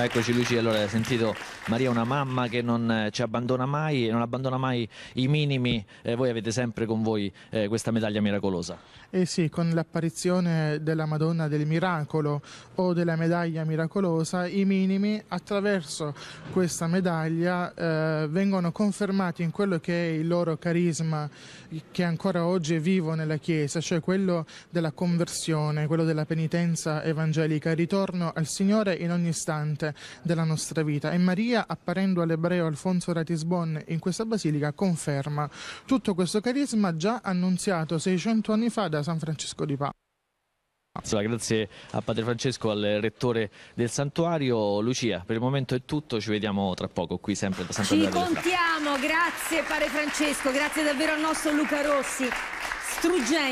Eccoci Luigi, allora hai sentito Maria una mamma che non eh, ci abbandona mai e non abbandona mai i minimi, eh, voi avete sempre con voi eh, questa medaglia miracolosa. Eh sì, con l'apparizione della Madonna del Miracolo o della medaglia miracolosa, i minimi attraverso questa medaglia eh, vengono confermati in quello che è il loro carisma che ancora oggi è vivo nella Chiesa, cioè quello della conversione, quello della penitenza evangelica, il ritorno al Signore in ogni istante fase della nostra vita e Maria, apparendo all'ebreo Alfonso Ratisbon in questa basilica, conferma tutto questo carisma già annunziato 600 anni fa da San Francesco di Paolo. Grazie a Padre Francesco, al rettore del santuario. Lucia, per il momento è tutto, ci vediamo tra poco qui sempre da Sant'Andrea. Ci contiamo, grazie Padre Francesco, grazie davvero al nostro Luca Rossi. Struggente.